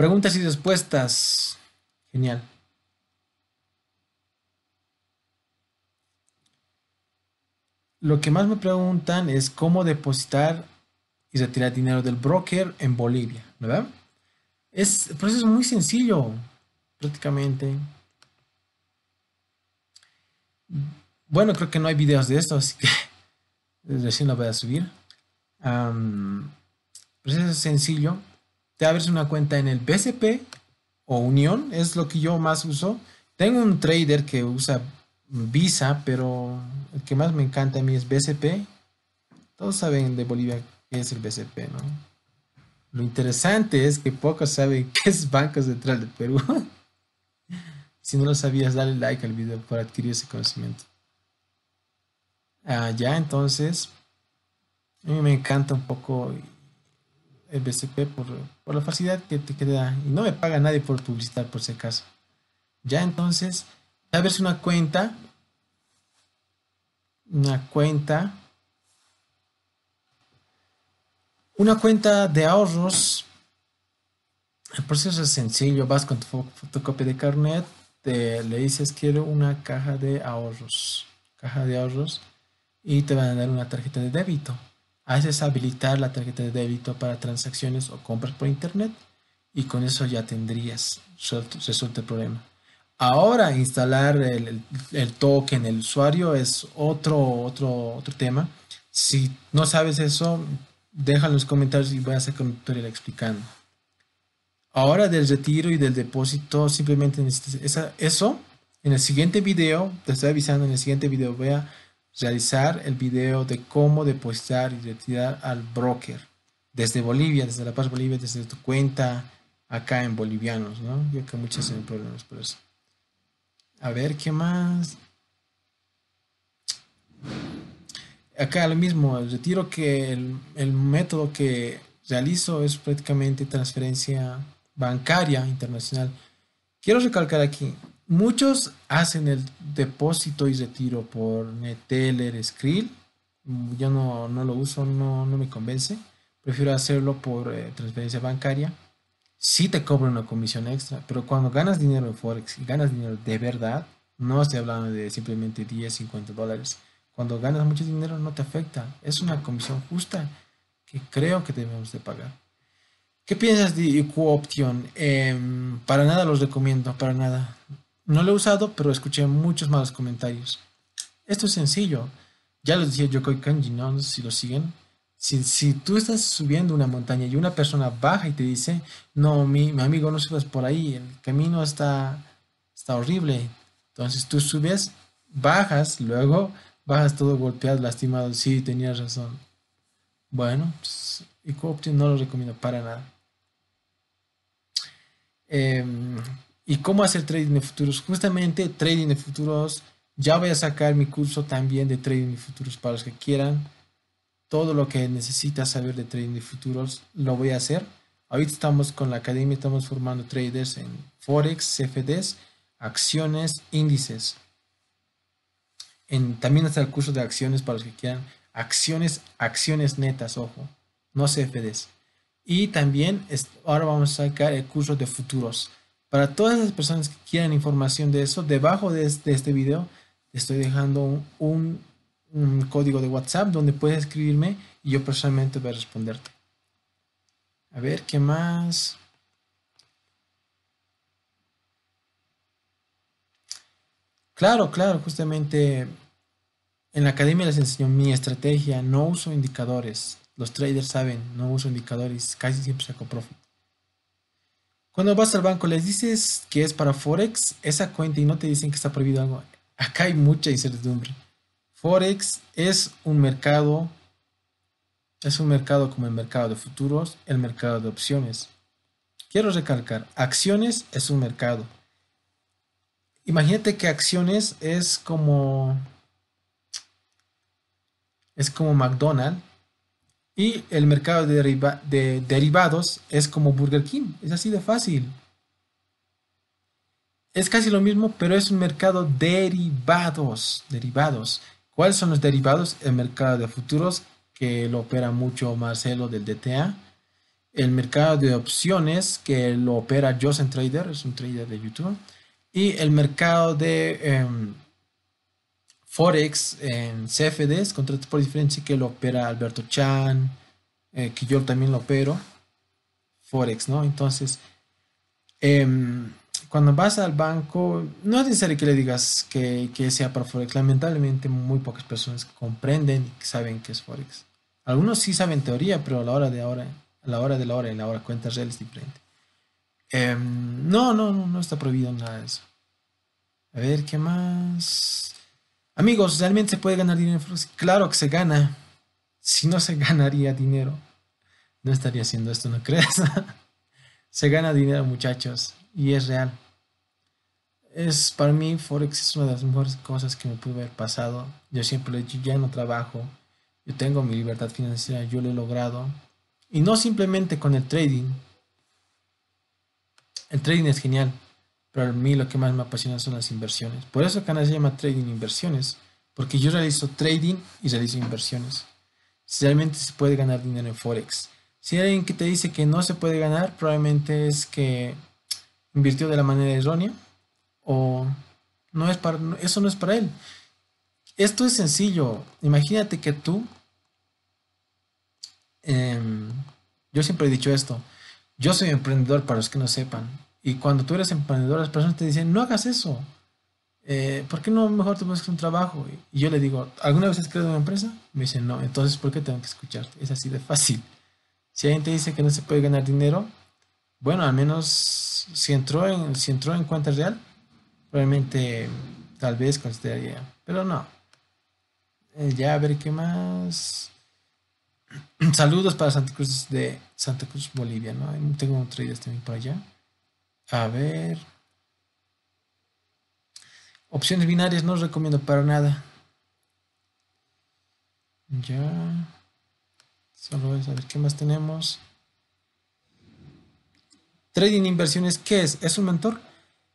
Preguntas y respuestas. Genial. Lo que más me preguntan es cómo depositar y retirar dinero del broker en Bolivia, ¿verdad? Es, proceso muy sencillo, prácticamente. Bueno, creo que no hay videos de esto, así que recién lo voy a subir. proceso es sencillo te abres una cuenta en el BCP o Unión, es lo que yo más uso. Tengo un trader que usa Visa, pero el que más me encanta a mí es BCP. Todos saben de Bolivia qué es el BCP, ¿no? Lo interesante es que pocos saben qué es Banco Central de Perú. si no lo sabías, dale like al video para adquirir ese conocimiento. Ah, ya, entonces, a mí me encanta un poco el BCP por, la facilidad que te queda. Y no me paga nadie por publicitar, por si acaso. Ya entonces, ves una cuenta. Una cuenta. Una cuenta de ahorros. El proceso es sencillo. Vas con tu fotocopia de carnet. Te, le dices quiero una caja de ahorros. Caja de ahorros. Y te van a dar una tarjeta de débito haces habilitar la tarjeta de débito para transacciones o compras por internet y con eso ya tendrías resuelto el problema. Ahora instalar el, token, el usuario es otro, otro, otro tema. Si no sabes eso, déjalo en los comentarios y voy a hacer un tutorial explicando. Ahora del retiro y del depósito, simplemente necesitas eso. En el siguiente video, te estoy avisando, en el siguiente video voy a realizar el video de cómo depositar y retirar al broker desde Bolivia, desde La Paz Bolivia, desde tu cuenta acá en bolivianos, ¿no? Yo que muchas tienen problemas por eso. A ver, ¿qué más? Acá lo mismo, retiro que el, el método que realizo es prácticamente transferencia bancaria internacional. Quiero recalcar aquí, Muchos hacen el depósito y retiro por Neteller, Skrill. Mm, yo no, lo uso, no, me convence. Prefiero hacerlo por eh, transferencia bancaria. Sí te cobran una comisión extra, pero cuando ganas dinero en Forex y ganas dinero de verdad, no estoy hablando de simplemente 10, 50 dólares. Cuando ganas mucho dinero no te afecta. Es una comisión justa que creo que debemos de pagar. ¿Qué piensas de IQ Option? Em, para nada los recomiendo, para nada no lo he usado, pero escuché muchos malos comentarios. Esto es sencillo. Ya lo decía Yokoi Kanji, ¿no? Si lo siguen. Si, tú estás subiendo una montaña y una persona baja y te dice, no, mi, amigo, no subas por ahí, el camino está, está horrible. Entonces tú subes, bajas, luego bajas todo golpeado, lastimado. Sí, tenías razón. Bueno, pues, y no lo recomiendo para nada. Eh, ¿Y cómo hacer trading de futuros? Justamente trading de futuros. Ya voy a sacar mi curso también de trading de futuros para los que quieran. Todo lo que necesitas saber de trading de futuros lo voy a hacer. Ahorita estamos con la academia, estamos formando traders en Forex, CFDs, acciones, índices. En, también está el curso de acciones para los que quieran. Acciones, acciones netas, ojo, no CFDs. Y también ahora vamos a sacar el curso de futuros para todas las personas que quieran información de eso, debajo de este, video estoy dejando un, código de WhatsApp donde puedes escribirme y yo personalmente voy a responderte. A ver, ¿qué más? Claro, claro, justamente en la academia les enseñó mi estrategia, no uso indicadores. Los traders saben, no uso indicadores, casi siempre saco profit. Cuando vas al banco, les dices que es para Forex, esa cuenta y no te dicen que está prohibido algo. Acá hay mucha incertidumbre. Forex es un mercado, es un mercado como el mercado de futuros, el mercado de opciones. Quiero recalcar, acciones es un mercado. Imagínate que acciones es como es como McDonald's y el mercado de, derivados es como Burger King, es así de fácil. Es casi lo mismo, pero es un mercado derivados, derivados. ¿Cuáles son los derivados? El mercado de futuros, que lo opera mucho Marcelo del DTA. El mercado de opciones, que lo opera Joseph Trader, es un trader de YouTube. Y el mercado de... Em, Forex en CFDs, contratos por diferencia que lo opera Alberto Chan, eh, que yo también lo opero. Forex, ¿no? Entonces, em, cuando vas al banco, no es necesario que le digas que, sea para Forex. Lamentablemente, muy pocas personas comprenden y saben que es Forex. Algunos sí saben teoría, pero a la hora de ahora, a la hora de la hora y la hora cuentas real es diferente. Em, no, no, no, no está prohibido nada de eso. A ver, ¿qué más? Amigos, ¿realmente se puede ganar dinero en Forex? Claro que se gana. Si no se ganaría dinero, no estaría haciendo esto, ¿no crees? se gana dinero, muchachos, y es real. Es para mí Forex es una de las mejores cosas que me pudo haber pasado. Yo siempre he dicho, ya no trabajo. Yo tengo mi libertad financiera, yo lo he logrado. Y no simplemente con el trading. El trading es genial. Pero a mí lo que más me apasiona son las inversiones. Por eso el canal se llama Trading Inversiones, porque yo realizo trading y realizo inversiones. Si realmente se puede ganar dinero en Forex. Si hay alguien que te dice que no se puede ganar, probablemente es que invirtió de la manera errónea o no es para, eso no es para él. Esto es sencillo. Imagínate que tú, em, yo siempre he dicho esto, yo soy emprendedor para los que no sepan. Y cuando tú eres emprendedor, las personas te dicen, no hagas eso. Eh, ¿Por qué no mejor te buscas un trabajo? Y yo le digo, ¿alguna vez has creado una empresa? Me dicen, no. Entonces, ¿por qué tengo que escucharte? Es así de fácil. Si alguien te dice que no se puede ganar dinero, bueno, al menos si entró en, si entró en cuenta real, probablemente tal vez consideraría. Pero no. Eh, ya a ver qué más. Saludos para Santa Cruz de Santa Cruz, Bolivia, ¿no? Tengo otra idea también para allá. A ver. Opciones binarias no recomiendo para nada. Ya. Solo a ver, ¿qué más tenemos? Trading Inversiones, ¿qué es? ¿Es un mentor?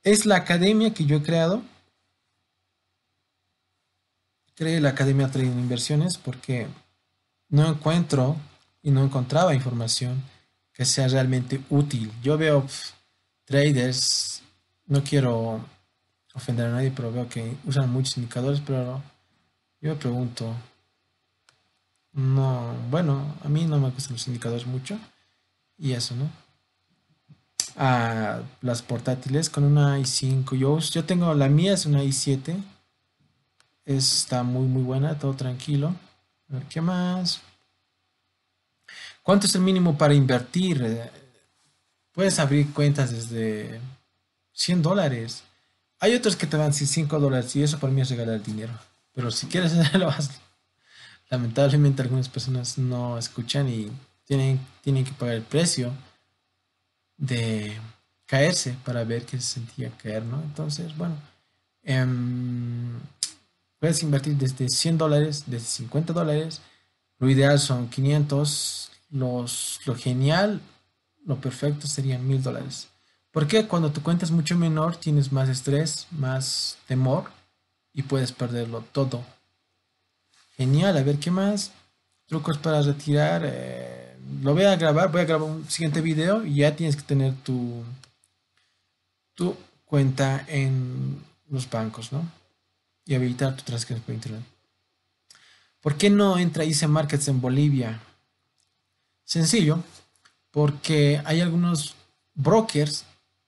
Es la academia que yo he creado. Creé la Academia Trading Inversiones porque no encuentro y no encontraba información que sea realmente útil. Yo veo traders, no quiero ofender a nadie, pero veo que usan muchos indicadores, pero yo me pregunto, no, bueno, a mí no me gustan los indicadores mucho y eso, ¿no? las portátiles con una i5, yo, yo tengo, la mía es una i7, está muy muy buena, todo tranquilo. A ver, ¿qué más? ¿Cuánto es el mínimo para invertir? Puedes abrir cuentas desde 100 dólares. Hay otros que te van 5 dólares y eso para mí es regalar dinero. Pero si quieres hacerlo, Lamentablemente algunas personas no escuchan y tienen, tienen que pagar el precio de caerse para ver que se sentía caer, ¿no? Entonces, bueno, em, puedes invertir desde 100 dólares, desde 50 dólares. Lo ideal son 500. Los, lo genial lo perfecto serían mil dólares. Porque cuando tu cuenta es mucho menor, tienes más estrés, más temor y puedes perderlo todo. Genial, a ver qué más. Trucos para retirar. Eh, lo voy a grabar, voy a grabar un siguiente video y ya tienes que tener tu, tu cuenta en los bancos, ¿no? Y habilitar tu transacción por internet. ¿Por qué no entra IC Markets en Bolivia? Sencillo, porque hay algunos brokers,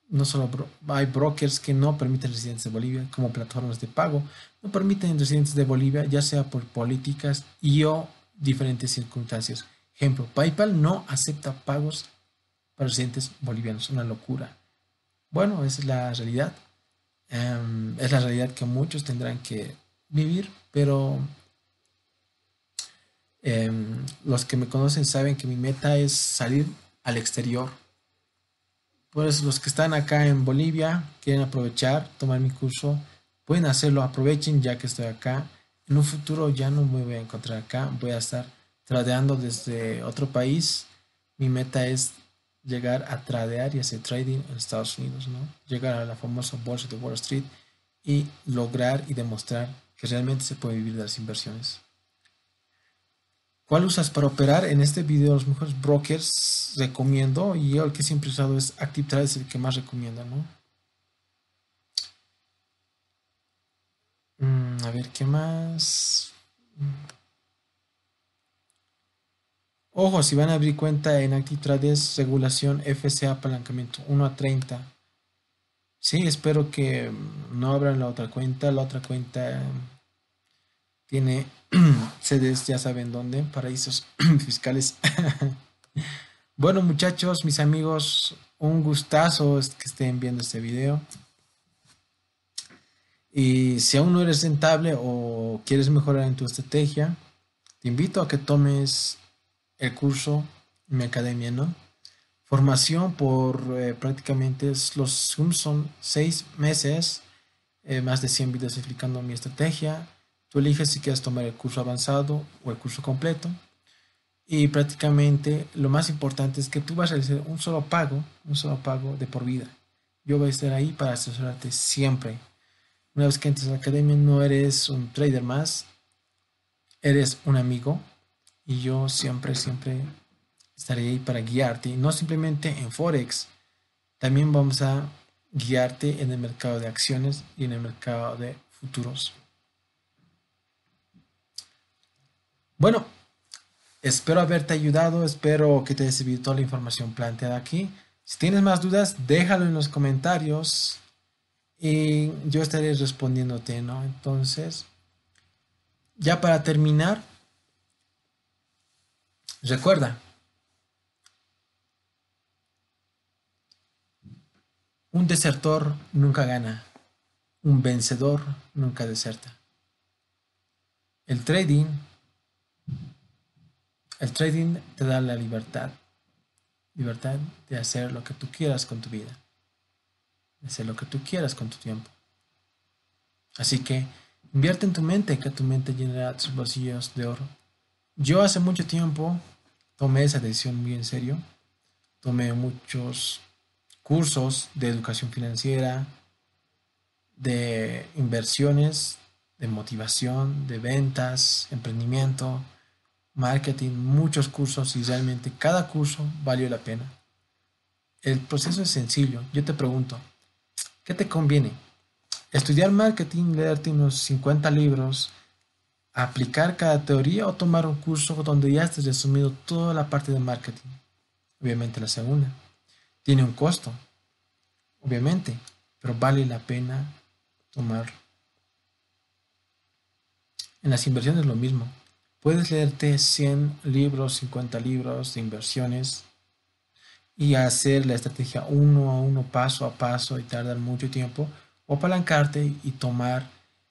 no solo hay brokers que no permiten residentes de Bolivia como plataformas de pago, no permiten residentes de Bolivia ya sea por políticas y o diferentes circunstancias. Ejemplo, PayPal no acepta pagos para residentes bolivianos, una locura. Bueno, esa es la realidad. Em, es la realidad que muchos tendrán que vivir, pero em, los que me conocen saben que mi meta es salir al exterior. Pues los que están acá en Bolivia, quieren aprovechar, tomar mi curso, pueden hacerlo, aprovechen ya que estoy acá. En un futuro ya no me voy a encontrar acá, voy a estar tradeando desde otro país. Mi meta es llegar a tradear y hacer trading en Estados Unidos, ¿no? Llegar a la famosa bolsa de Wall Street y lograr y demostrar que realmente se puede vivir de las inversiones. ¿Cuál usas para operar? En este video los mejores brokers recomiendo y yo el que siempre he usado es ActiveTrade, es el que más recomienda, ¿no? Mm, a ver, ¿qué más? Ojo, si van a abrir cuenta en ActiveTrade es regulación FCA apalancamiento 1 a 30. Sí, espero que no abran la otra cuenta, la otra cuenta tiene sedes, ya saben dónde, paraísos fiscales. bueno, muchachos, mis amigos, un gustazo que estén viendo este video. Y si aún no eres rentable o quieres mejorar en tu estrategia, te invito a que tomes el curso en mi academia, ¿no? Formación por eh, prácticamente los son seis meses, eh, más de 100 videos explicando mi estrategia, Tú eliges si quieres tomar el curso avanzado o el curso completo. Y prácticamente lo más importante es que tú vas a hacer un solo pago, un solo pago de por vida. Yo voy a estar ahí para asesorarte siempre. Una vez que entres a la academia no eres un trader más, eres un amigo y yo siempre, siempre estaré ahí para guiarte. No simplemente en Forex, también vamos a guiarte en el mercado de acciones y en el mercado de futuros. Bueno, espero haberte ayudado, espero que te haya servido toda la información planteada aquí. Si tienes más dudas, déjalo en los comentarios y yo estaré respondiéndote, ¿no? Entonces, ya para terminar, recuerda, un desertor nunca gana, un vencedor nunca deserta. El trading el trading te da la libertad, libertad de hacer lo que tú quieras con tu vida, de hacer lo que tú quieras con tu tiempo. Así que invierte en tu mente, que tu mente llenará tus bolsillos de oro. Yo hace mucho tiempo tomé esa decisión muy en serio. Tomé muchos cursos de educación financiera, de inversiones, de motivación, de ventas, emprendimiento, marketing, muchos cursos y realmente cada curso valió la pena. El proceso es sencillo. Yo te pregunto, ¿qué te conviene? ¿Estudiar marketing, leerte unos 50 libros, aplicar cada teoría o tomar un curso donde ya estés resumido toda la parte de marketing? Obviamente la segunda. Tiene un costo, obviamente, pero vale la pena tomar En las inversiones lo mismo. Puedes leerte 100 libros, 50 libros de inversiones y hacer la estrategia uno a uno, paso a paso y tardar mucho tiempo, o apalancarte y tomar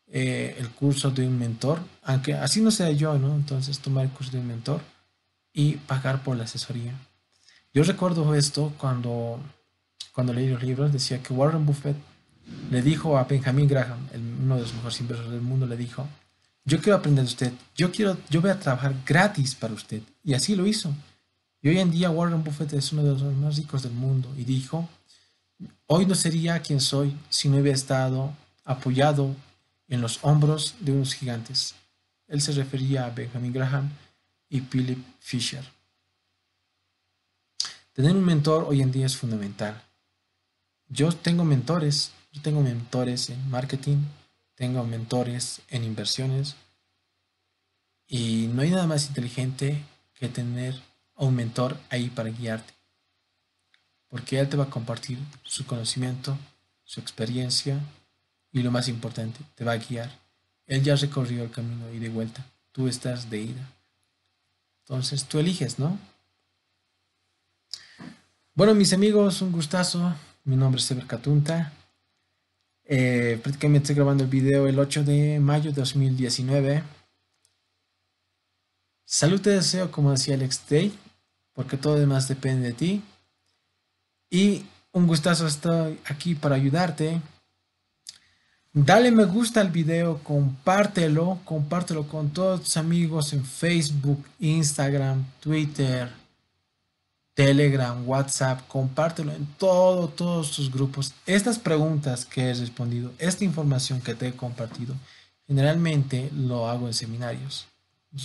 eh, el curso de un mentor, aunque así no sea yo, ¿no? Entonces tomar el curso de un mentor y pagar por la asesoría. Yo recuerdo esto cuando, cuando leí los libros, decía que Warren Buffett le dijo a Benjamin Graham, uno de los mejores inversores del mundo, le dijo, yo quiero aprender de usted. Yo, quiero, yo voy a trabajar gratis para usted. Y así lo hizo. Y hoy en día Warren Buffett es uno de los más ricos del mundo. Y dijo, hoy no sería quien soy si no hubiera estado apoyado en los hombros de unos gigantes. Él se refería a Benjamin Graham y Philip Fisher. Tener un mentor hoy en día es fundamental. Yo tengo mentores, yo tengo mentores en marketing, tengo mentores en inversiones. Y no hay nada más inteligente que tener a un mentor ahí para guiarte. Porque él te va a compartir su conocimiento, su experiencia y lo más importante, te va a guiar. Él ya recorrió el camino y de vuelta. Tú estás de ida. Entonces tú eliges, ¿no? Bueno, mis amigos, un gustazo. Mi nombre es Ever Catunta. Eh, prácticamente estoy grabando el video el 8 de mayo de 2019. Salud te deseo, como decía Alex Day, porque todo demás depende de ti. Y un gustazo estoy aquí para ayudarte. Dale me gusta al video, compártelo, compártelo con todos tus amigos en Facebook, Instagram, Twitter. Telegram, WhatsApp, compártelo en todo, todos tus grupos. Estas preguntas que he respondido, esta información que te he compartido, generalmente lo hago en seminarios.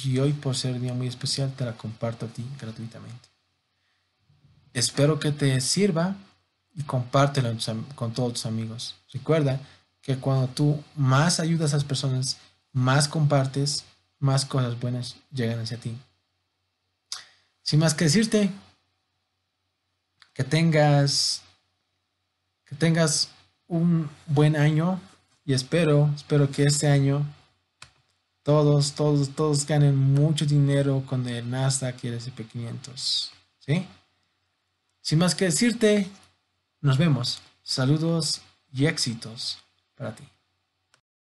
Y hoy por ser día muy especial te la comparto a ti gratuitamente. Espero que te sirva y compártelo con todos tus amigos. Recuerda que cuando tú más ayudas a las personas, más compartes, más cosas buenas llegan hacia ti. Sin más que decirte, que tengas, que tengas un buen año y espero, espero que este año todos, todos, todos ganen mucho dinero con el Nasdaq y el S&P 500, ¿sí? Sin más que decirte, nos vemos. Saludos y éxitos para ti.